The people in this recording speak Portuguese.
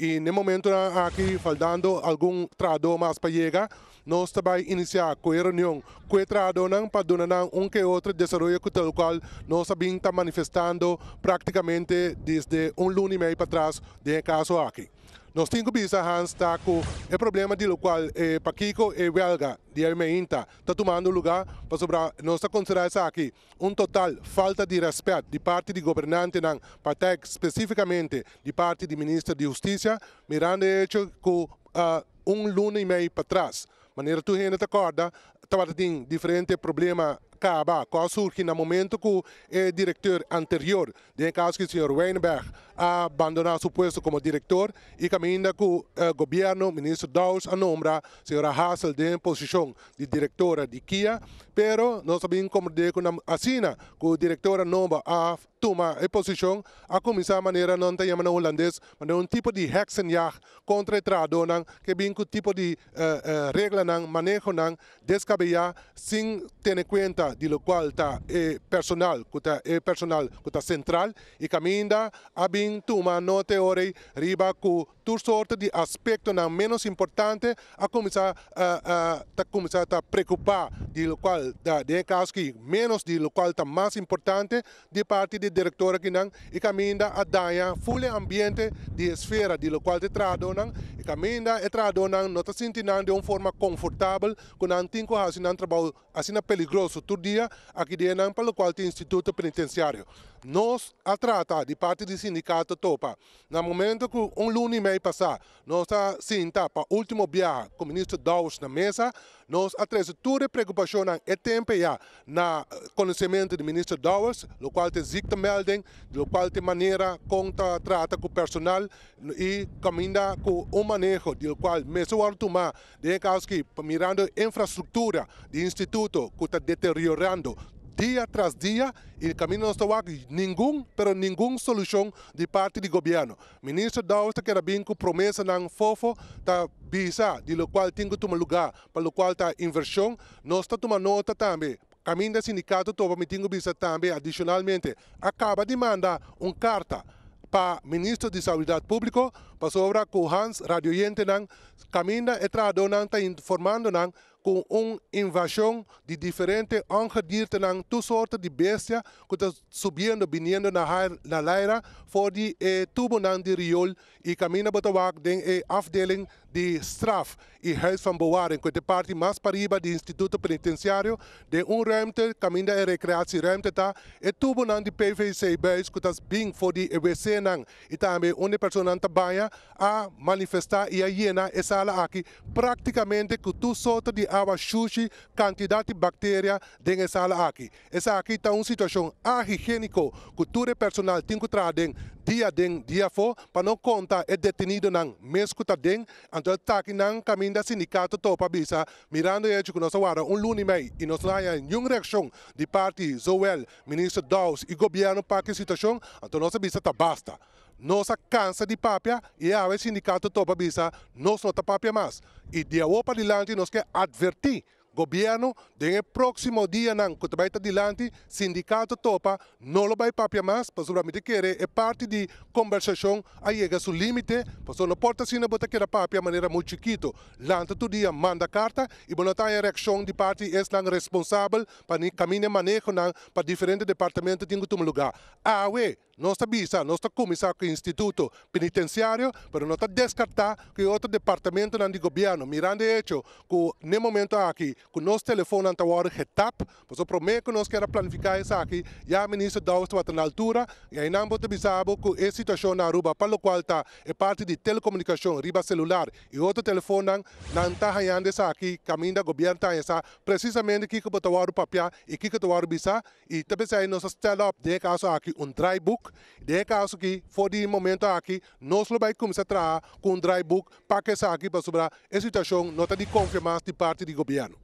Y en el momento, aquí, faltando algún trado más para llegar no a iniciar con a iniciar con o para dar un que otro desarrollo que cual qual no manifestando prácticamente desde un lunes y medio para atrás de caso aquí. Nos cinco bisa Hans Taco é problema de qual é Paquico e Belga de Armeinta está tomando lugar para sobrar nós está considerar isso aqui um total falta de respeito de parte de governante não parte especificamente de parte de ministro de Justiça mirando hecho com uh, um luno e meio para trás maneira tu ainda te acorda estava tem diferente problema Kaba, surge no momento que o diretor anterior, em caso que o senhor Weinberg abandonou seu posto como diretor e ainda que o eh, governo, o ministro Daus, a nombra, senhora Hassel, de posição de diretora de Kia, Pero nos habíamos convertido com una asina, con la directora Nova a tomar a posición, a começar de manera no te llaman holandés, de un tipo de hexenjag contra tradonan, que vem un tipo de uh, uh, manejo nan, sin tener cuenta de lo cual está eh, personal, que está personal, que está central, y también a bem no nota riba con toda sorte de aspecto menos importante, a comenzar a preocupar de lo cual da den menos menos lo cual está más importante de parte de directores que y y caminda a Dayan full ambiente de esfera de lo te tradonan y y e tradonan nota sintinan de una forma confortable, con antinco assim peligroso todo dia aquí, para para lo cual te instituto penitenciario. nós a trata de parte do sindicato Topa. No momento que um lunes e meio passar, nós a sinta para o último viagem com o ministro Daus na mesa, nós a trazer toda a preocupação e tempo já na eh, conhecimento do ministro Daus, o qual te zicta melden, o qual te maneira conta trata com o personal e caminha com o manejo, do qual mesmo o tomar, de caso que mirando infraestrutura do instituto que está deteriorando, dia tras dia e caminho não estou aqui nenhum, pero nenhum solução de parte do governo. Ministro Dausa quer bem com promessa não fofo tá visa, de lo qual tem que tomar lugar, para lo qual tá inversão, nós estamos tomando nota também. Caminho do sindicato topa me tingo também adicionalmente. Acaba de mandar uma carta para ministro de Saúde Pública, para sobre com Hans Radio Yente, caminho e tradonang está informando com uma invasão de diferentes ongedierte lang toesoorten die bestia kunnen subiendo, biniendo na, na leira voor die eh, tubo nan die riool e camina botawak den eh, afdeling die straf e huis van bewaring que de parte mais pariba de instituto penitenciário de um ruimte camina e recreatieruimte daar, e tubo nan de PVC buis que tas bing voor die e WC nang e een onde pessoa te banya, a manifestar e a hiena e sala aqui praticamente que tu solta awa shushi quantidade bacteria bactéria den aki. aqui. aki aqui está uma situação ahigiênico, personal tinku traden, trazer dia den dia fo, para não contar é detenido nan mesmo ta den, então tá aqui nan kaminda da topa bisa, mirando e que nós agora un luni mei e nós lá em uma reação de Zoel, ministro Daus e gobierno pa que situação, então nós bisa ta basta. nossa cansa de papia e a é o sindicato topa bisa nós não tá papia mais. E de opa de lante nós que advertir governo de próximo dia não que vai tá dilante sindicato topa não vai papia mais para sobre querer é parte de conversação a chega seu limite para não porta se assim, na botar que papia maneira muito chiquito lante todo dia manda carta e boa a reação de parte é responsável para nem caminho manejo não para diferentes departamentos tem outro lugar ah Nuestra está visa, no está começar Instituto Penitenciario, pero no está descartar que otro departamento gobierno miran mirando hecho, que este momento aquí, que nosso telefone está de getap, pues yo prometo que nos queremos planificar eso aquí ya el ministro Dawes está la altura, y ambos de está bizarro que esta situación en Aruba, para lo cual está es parte de telecomunicación, riba celular y otro teléfono, não está ganhando isso aquí caminho gobierno governo está precisamente qué que botar el papel y aquí que botar o visa, y también aí un está up de caso aquí, un dry book, De caso que, por de momento aqui, nós vamos começar a trabalhar com um dry para que saque para sobrar a situação nota está de confirmação de parte do governo.